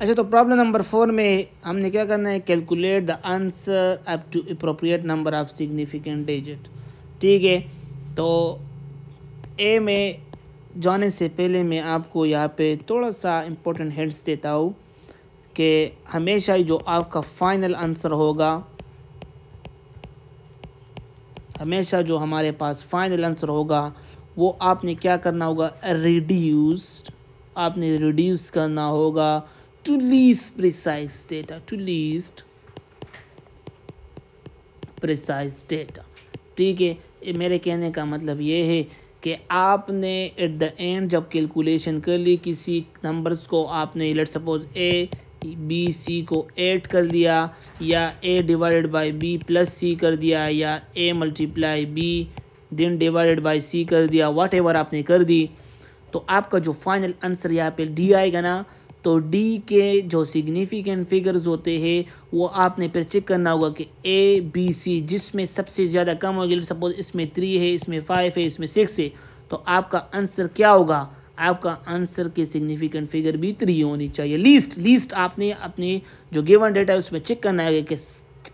अच्छा तो problem number four में हमने क्या करना है calculate the answer up to appropriate number of significant digit ठीक है तो ए में जाने से पहले मैं आपको यहाँ पे थोड़ा सा इम्पोर्टेंट हेड्स देता हूँ कि हमेशा ही जो आपका फाइनल आंसर होगा हमेशा जो हमारे पास फाइनल आंसर होगा वो आपने क्या करना होगा रिड्यूस्ड आपने रिड्यूस करना होगा to least precise data to least precise data ठीक है मेरे कहने का मतलब ये है कि आपने एट द एंड जब कैलकुलेशन कर ली किसी नंबर्स को आपने let suppose A B C को एड कर दिया या A divided by B plus C कर दिया या A multiply B then divided by C कर दिया वाट एवर आपने कर दी तो आपका जो फाइनल आंसर यहाँ पे डी आएगा ना तो डी के जो सिग्निफिकेंट फिगर्स होते हैं वो आपने फिर चेक करना होगा कि ए बी सी जिसमें सबसे ज़्यादा कम होगी सपोज इसमें थ्री है इसमें फाइव है इसमें सिक्स है तो आपका आंसर क्या होगा आपका आंसर के सिग्निफिकेंट फिगर भी थ्री होनी चाहिए लीस्ट लीस्ट आपने अपने जो गिवन डेटा है उसमें चेक करना है कि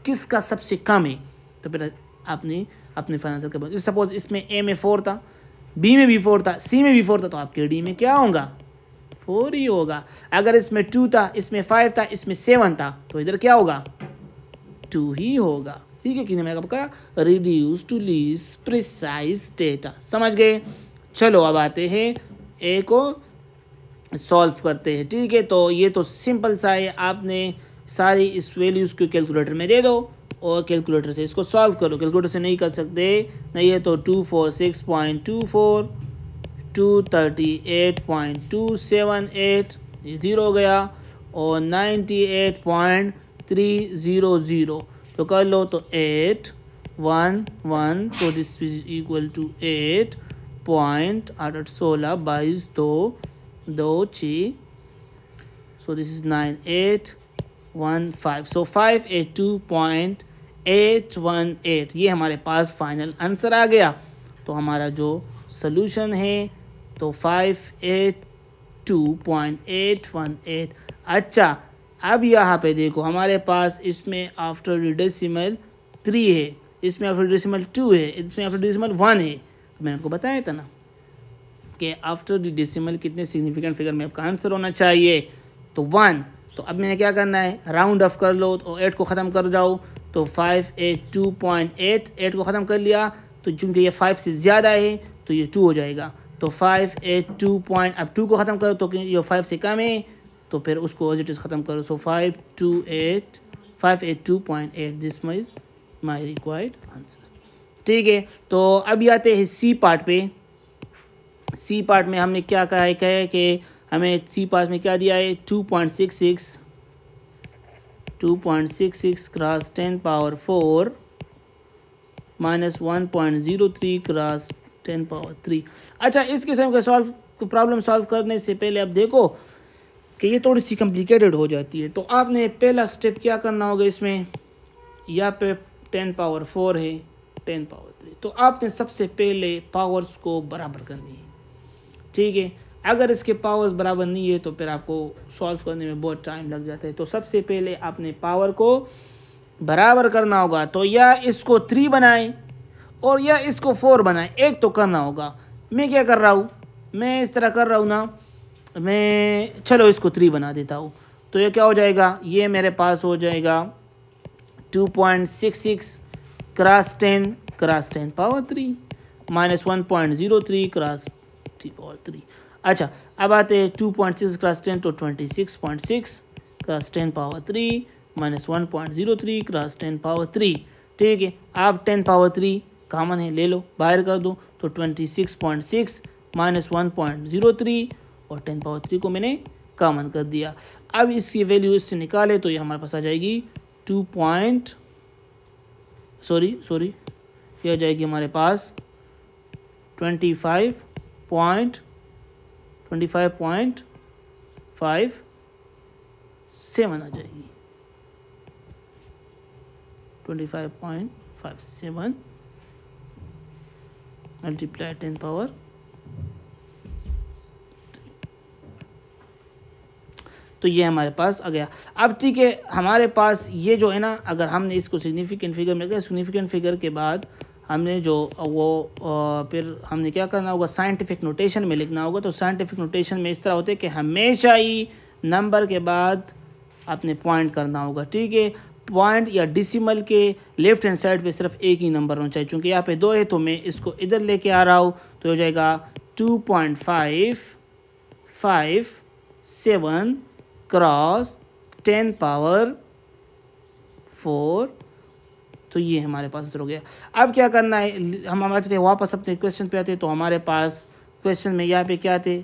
किसका सबसे कम है तो फिर आपने अपने फाइनल आंसर का सपोज इसमें ए में फोर था बी में भी फोर था सी में भी फोर था तो आपके डी में क्या होगा फोर ही होगा अगर इसमें टू था इसमें फाइव था इसमें सेवन था तो इधर क्या होगा टू ही होगा ठीक है कि नहीं मैं आपका reduce to least precise data समझ गए चलो अब आते हैं ए को सॉल्व करते हैं ठीक है तो ये तो सिंपल सा है आपने सारी इस वैल्यूज़ को कैलकुलेटर में दे दो और कैलकुलेटर से इसको सॉल्व करो कैलकुलेटर से नहीं कर सकते नहीं है तो two four six point two four two thirty eight point two seven eight zero गया और ninety eight point three zero zero तो कर लो तो एट वन वन तो this is equal to eight point आठ आठ सोलह बाईस दो दो छः eight two point eight one eight ये हमारे पास फाइनल आंसर आ गया तो हमारा जो सोल्यूशन है तो five eight two point eight one eight अच्छा अब यहाँ पे देखो हमारे पास इसमें आफ्टर डेसिमल थ्री है इसमें आफ्टर डिडेसिमल टू है इसमें आफ्टर डिडेसिमल वन है तो मैंने आपको बताया था ना कि आफ्टर द डिडेसिमल कितने सिग्निफिकेंट फिगर में आपका आंसर होना चाहिए तो वन तो अब मैंने क्या करना है राउंड ऑफ कर लो तो एट को ख़त्म कर जाओ तो five eight two point eight eight को ख़त्म कर लिया तो चूँकि ये फाइव से ज़्यादा है तो ये टू हो जाएगा तो फाइव एट टू पॉइंट अब टू को ख़त्म करो तो ये फाइव से कम है तो फिर उसको ऑजिट ख़त्म करो so five two eight five eight two point eight this must my required answer ठीक है तो अभी आते हैं सी पार्ट पे सी पार्ट में हमने क्या कहा है कहे कि हमें सी पार्ट में क्या दिया है two point six six two point six six cross ten power four minus one point zero three cross ten power three अच्छा इस किस्म के सॉल्व प्रॉब्लम सॉल्व करने से पहले आप देखो कि ये थोड़ी सी कम्प्लिकेटेड हो जाती है तो आपने पहला स्टेप क्या करना होगा इसमें या पे टेन पावर फोर है टेन पावर थ्री तो आपने सबसे पहले पावर्स को बराबर करनी है ठीक है अगर इसके पावर्स बराबर नहीं है तो फिर आपको सॉल्व करने में बहुत टाइम लग जाता है तो सबसे पहले आपने पावर को बराबर करना होगा तो या इसको थ्री बनाएं और या इसको फोर बनाए एक तो करना होगा मैं क्या कर रहा हूँ मैं इस तरह कर रहा हूँ ना मैं चलो इसको थ्री बना देता हूँ तो ये क्या हो जाएगा ये मेरे पास हो जाएगा two point six six cross ten cross ten power three minus one point zero three cross three power three अच्छा अब आते हैं two point six cross ten तो twenty six point six cross ten power three minus one point zero three cross ten power three ठीक है आप ten power three common है ले लो बाहर कर दो तो twenty six point six minus one point zero three और टेन पावर थ्री को मैंने कॉमन कर दिया अब इसकी वैल्यू इससे निकाले तो ये हमारे पास आ जाएगी टू पॉइंट सॉरी सॉरी ये आ जाएगी हमारे पास twenty five point twenty five point five seven आ जाएगी twenty five point five seven multiply 10 power तो ये हमारे पास आ गया अब ठीक है हमारे पास ये जो है ना अगर हमने इसको सिग्निफिकेंट फिगर में रखा सिग्निफिकेंट फिगर के बाद हमने जो वो फिर हमने क्या करना होगा साइंटिफिक नोटेशन में लिखना होगा तो साइंटिफिक नोटेशन में इस तरह होते हैं कि हमेशा ही नंबर के बाद अपने पॉइंट करना होगा ठीक है पॉइंट या डिसिमल के लेफ्ट हैंड साइड पे सिर्फ एक ही नंबर होना चाहिए चूँकि यहाँ पे दो है तो मैं इसको इधर लेके आ रहा हूँ तो हो जाएगा two point five five seven cross ten power four तो ये हमारे पास आंसर हो गया अब क्या करना है हम हमारे वापस अपने क्वेश्चन पे आते तो हमारे पास क्वेश्चन में यहाँ पे क्या थे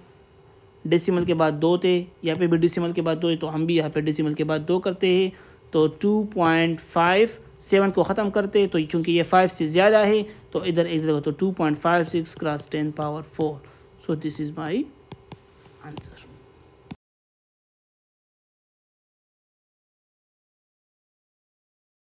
डेसिमल के बाद दो थे यहाँ पे भी डेसिमल के बाद दो है तो हम भी यहाँ पे डेसिमल के बाद दो करते हैं तो टू पॉइंट फाइव सेवन को ख़त्म करते तो चूँकि ये फाइव से ज़्यादा है तो इधर एक जगह तो two point five six cross ten power four so this is my answer